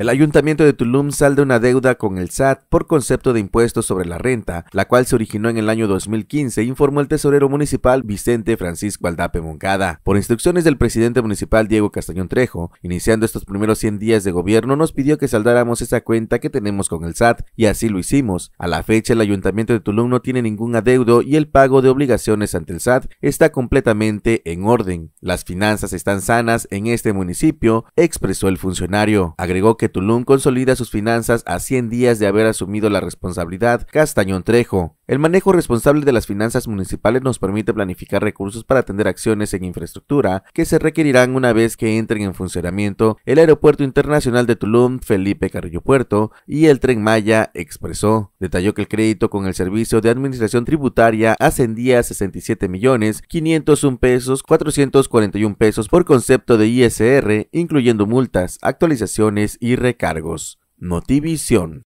El ayuntamiento de Tulum salda una deuda con el SAT por concepto de impuestos sobre la renta, la cual se originó en el año 2015, informó el tesorero municipal Vicente Francisco Aldape Moncada. Por instrucciones del presidente municipal Diego Castañón Trejo, iniciando estos primeros 100 días de gobierno, nos pidió que saldáramos esa cuenta que tenemos con el SAT, y así lo hicimos. A la fecha, el ayuntamiento de Tulum no tiene ningún adeudo y el pago de obligaciones ante el SAT está completamente en orden. Las finanzas están sanas en este municipio, expresó el funcionario. Agregó que Tulum consolida sus finanzas a 100 días de haber asumido la responsabilidad Castañón Trejo. El manejo responsable de las finanzas municipales nos permite planificar recursos para atender acciones en infraestructura que se requerirán una vez que entren en funcionamiento el Aeropuerto Internacional de Tulum Felipe Carrillo Puerto y el Tren Maya expresó. Detalló que el crédito con el Servicio de Administración Tributaria ascendía a 67 millones 501 pesos 441 pesos por concepto de ISR, incluyendo multas, actualizaciones y recargos. Notivisión.